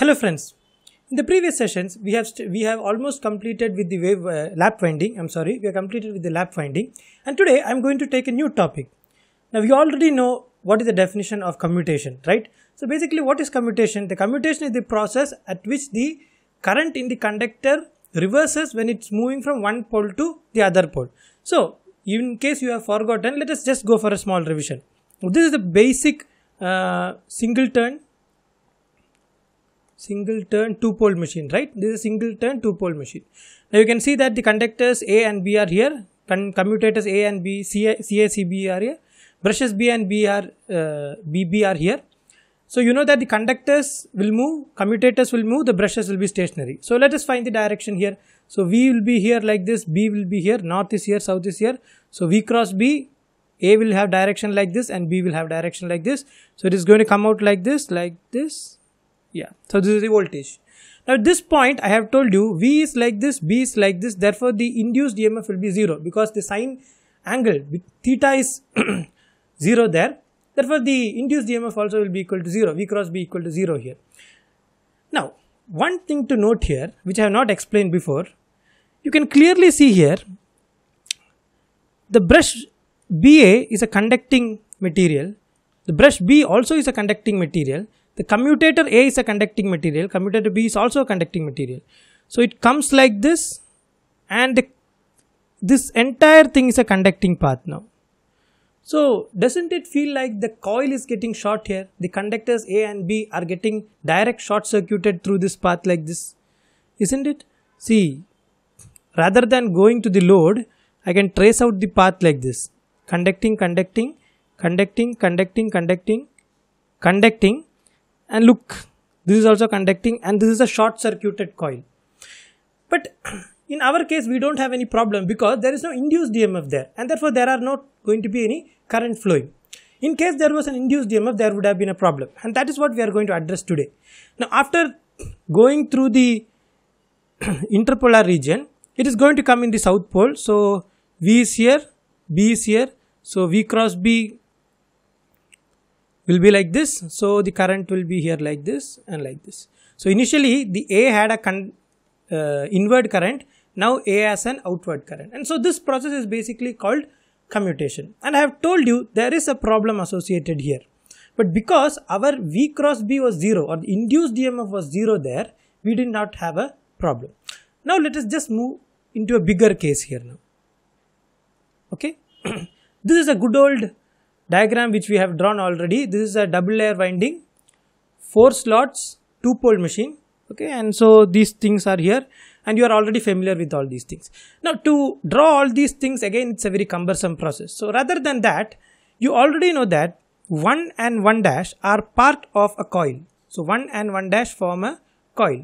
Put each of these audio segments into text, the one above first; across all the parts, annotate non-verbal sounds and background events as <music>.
Hello friends. In the previous sessions, we have we have almost completed with the wave uh, lap winding. I'm sorry, we are completed with the lap winding. And today I'm going to take a new topic. Now we already know what is the definition of commutation, right? So basically, what is commutation? The commutation is the process at which the current in the conductor reverses when it's moving from one pole to the other pole. So in case you have forgotten, let us just go for a small revision. This is the basic uh, single turn single turn two pole machine right this is single turn two pole machine now you can see that the conductors a and b are here Con commutators a and b c a c b are here brushes b and b are uh, b b are here so you know that the conductors will move commutators will move the brushes will be stationary so let us find the direction here so v will be here like this b will be here north is here south is here so v cross b a will have direction like this and B will have direction like this. So it is going to come out like this, like this, yeah so this is the voltage now at this point i have told you v is like this b is like this therefore the induced emf will be zero because the sine angle with theta is <clears throat> zero there therefore the induced emf also will be equal to zero v cross b equal to zero here now one thing to note here which i have not explained before you can clearly see here the brush ba is a conducting material the brush b also is a conducting material the commutator A is a conducting material, commutator B is also a conducting material. So it comes like this and the, this entire thing is a conducting path now. So doesn't it feel like the coil is getting short here? The conductors A and B are getting direct short circuited through this path like this. Isn't it? See, rather than going to the load, I can trace out the path like this. Conducting, conducting, conducting, conducting, conducting, conducting, and look this is also conducting and this is a short circuited coil but <clears throat> in our case we don't have any problem because there is no induced emf there and therefore there are not going to be any current flowing in case there was an induced emf there would have been a problem and that is what we are going to address today now after <clears throat> going through the <clears throat> interpolar region it is going to come in the south pole so v is here b is here so v cross b will be like this. So the current will be here like this and like this. So initially the A had a uh, inward current. Now A has an outward current. And so this process is basically called commutation. And I have told you there is a problem associated here. But because our V cross B was 0 or the induced EMF was 0 there, we did not have a problem. Now let us just move into a bigger case here now. Okay. <clears throat> this is a good old diagram which we have drawn already this is a double layer winding four slots two pole machine okay and so these things are here and you are already familiar with all these things now to draw all these things again it's a very cumbersome process so rather than that you already know that 1 and 1 dash are part of a coil so 1 and 1 dash form a coil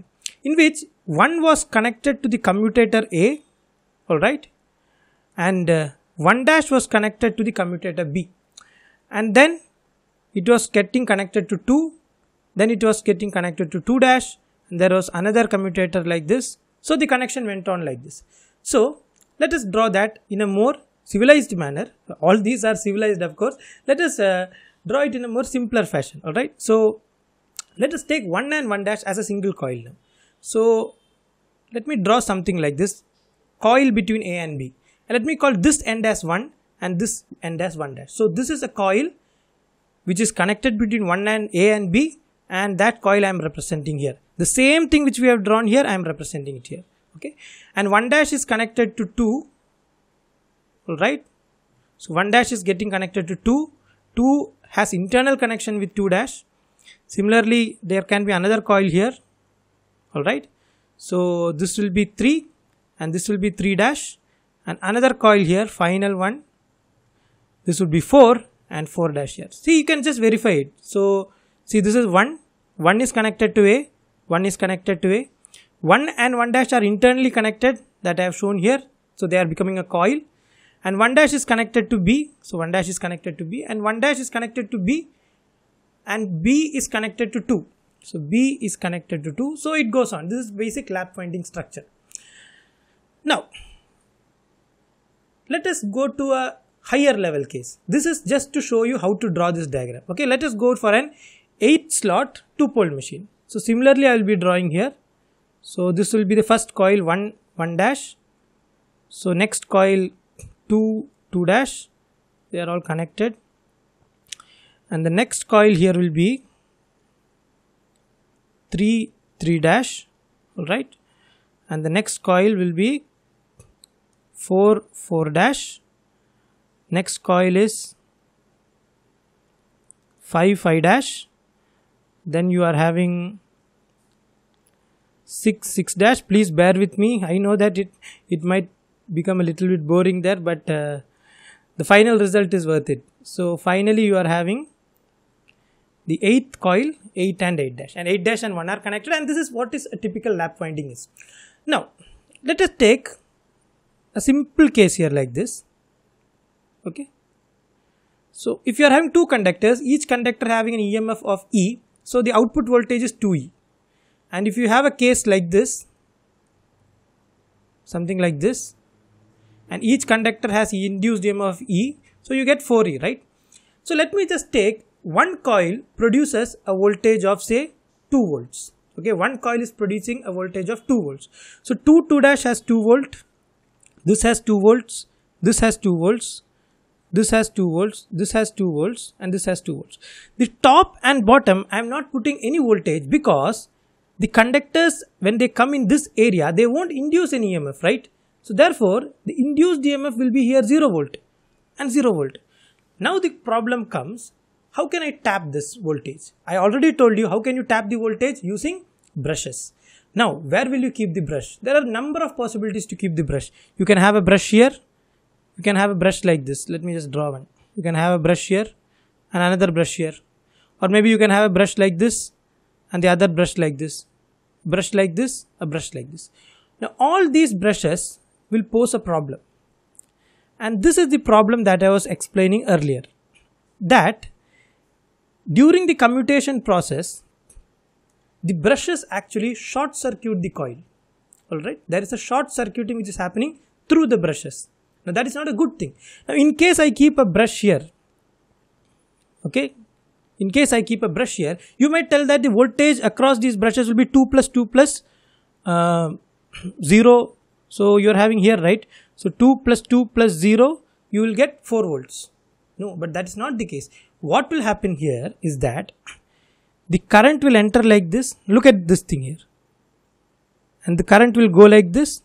in which 1 was connected to the commutator a all right and uh, 1 dash was connected to the commutator b and then it was getting connected to 2 then it was getting connected to 2 dash and there was another commutator like this so the connection went on like this so let us draw that in a more civilized manner all these are civilized of course let us uh, draw it in a more simpler fashion all right so let us take 1 and 1 dash as a single coil now so let me draw something like this coil between a and b let me call this end as 1 and this n dash 1 dash. So this is a coil which is connected between 1 and A and B and that coil I am representing here. The same thing which we have drawn here I am representing it here. Okay. And 1 dash is connected to 2. Alright. So 1 dash is getting connected to 2. 2 has internal connection with 2 dash. Similarly there can be another coil here. Alright. So this will be 3 and this will be 3 dash and another coil here final one this would be 4 and 4 dash here see you can just verify it so see this is 1 1 is connected to a 1 is connected to a 1 and 1 dash are internally connected that I have shown here so they are becoming a coil and 1 dash is connected to B so 1 dash is connected to B and 1 dash is connected to B and B is connected to 2 so B is connected to 2 so it goes on this is basic lap finding structure now let us go to a higher level case. This is just to show you how to draw this diagram. Okay, let us go for an 8 slot 2 pole machine. So similarly, I will be drawing here. So this will be the first coil 1, 1 dash. So next coil 2, 2 dash. They are all connected. And the next coil here will be 3, 3 dash. Alright. And the next coil will be 4, 4 dash next coil is 5 5 dash then you are having 6 6 dash please bear with me i know that it it might become a little bit boring there but uh, the final result is worth it so finally you are having the eighth coil 8 and 8 dash and 8 dash and 1 are connected and this is what is a typical lap winding is now let us take a simple case here like this okay so if you are having two conductors each conductor having an emf of e so the output voltage is 2e and if you have a case like this something like this and each conductor has induced emf of e so you get 4e right so let me just take one coil produces a voltage of say 2 volts okay one coil is producing a voltage of 2 volts so 2 2 dash has 2 volt this has 2 volts this has 2 volts this has 2 volts this has 2 volts and this has 2 volts the top and bottom i am not putting any voltage because the conductors when they come in this area they won't induce any emf right so therefore the induced emf will be here 0 volt and 0 volt now the problem comes how can i tap this voltage i already told you how can you tap the voltage using brushes now where will you keep the brush there are number of possibilities to keep the brush you can have a brush here you can have a brush like this let me just draw one you can have a brush here and another brush here or maybe you can have a brush like this and the other brush like this brush like this a brush like this now all these brushes will pose a problem and this is the problem that I was explaining earlier that during the commutation process the brushes actually short circuit the coil alright there is a short circuiting which is happening through the brushes now that is not a good thing. Now in case I keep a brush here, okay, in case I keep a brush here, you might tell that the voltage across these brushes will be 2 plus 2 plus uh, <clears throat> 0. So you are having here, right? So 2 plus 2 plus 0, you will get 4 volts. No, but that is not the case. What will happen here is that <clears throat> the current will enter like this. Look at this thing here. And the current will go like this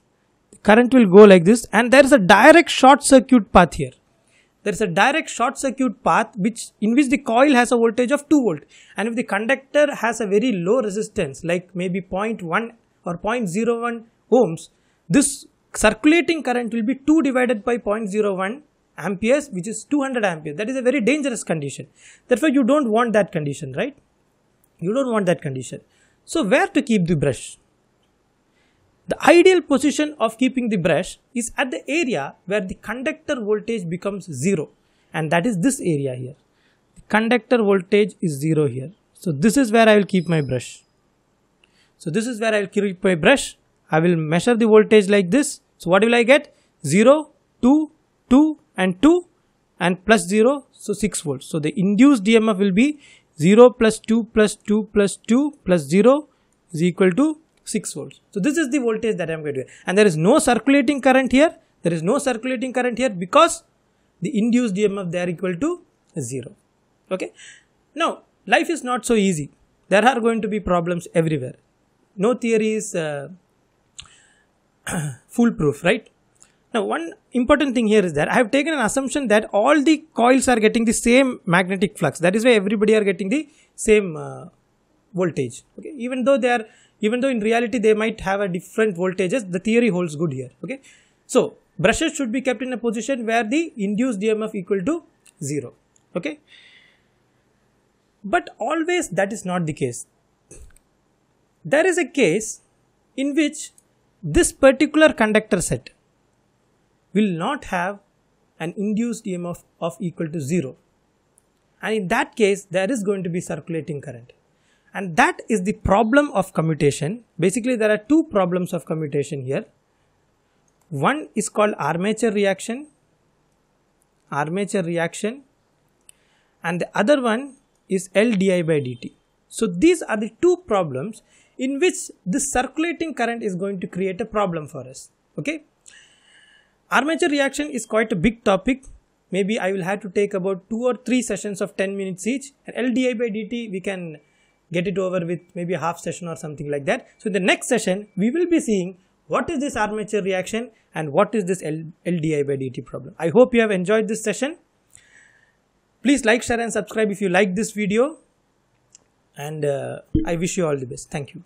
current will go like this and there is a direct short circuit path here there is a direct short circuit path which in which the coil has a voltage of 2 volt and if the conductor has a very low resistance like maybe 0.1 or 0.01 ohms this circulating current will be 2 divided by 0.01 amperes which is 200 amperes that is a very dangerous condition therefore you don't want that condition right you don't want that condition so where to keep the brush the ideal position of keeping the brush is at the area where the conductor voltage becomes 0 and that is this area here. The conductor voltage is 0 here. So this is where I will keep my brush. So this is where I will keep my brush. I will measure the voltage like this. So what will I get? 0, 2, 2 and 2 and plus 0 so 6 volts. So the induced EMF will be 0 plus 2 plus 2 plus 2 plus 0 is equal to 6 volts. So this is the voltage that I am going to do. And there is no circulating current here. There is no circulating current here because the induced EMF there equal to 0. Okay. Now, life is not so easy. There are going to be problems everywhere. No theory is uh, <clears throat> foolproof, right? Now, one important thing here is that I have taken an assumption that all the coils are getting the same magnetic flux. That is why everybody are getting the same uh, voltage okay even though they are even though in reality they might have a different voltages the theory holds good here okay so brushes should be kept in a position where the induced emf equal to 0 okay but always that is not the case there is a case in which this particular conductor set will not have an induced emf of equal to 0 and in that case there is going to be circulating current and that is the problem of commutation basically there are two problems of commutation here one is called armature reaction armature reaction and the other one is L D I by dt so these are the two problems in which this circulating current is going to create a problem for us okay armature reaction is quite a big topic maybe i will have to take about two or three sessions of 10 minutes each and ldi by dt we can get it over with maybe a half session or something like that. So in the next session, we will be seeing what is this armature reaction and what is this L LDI by DT problem. I hope you have enjoyed this session. Please like, share and subscribe if you like this video. And uh, I wish you all the best. Thank you.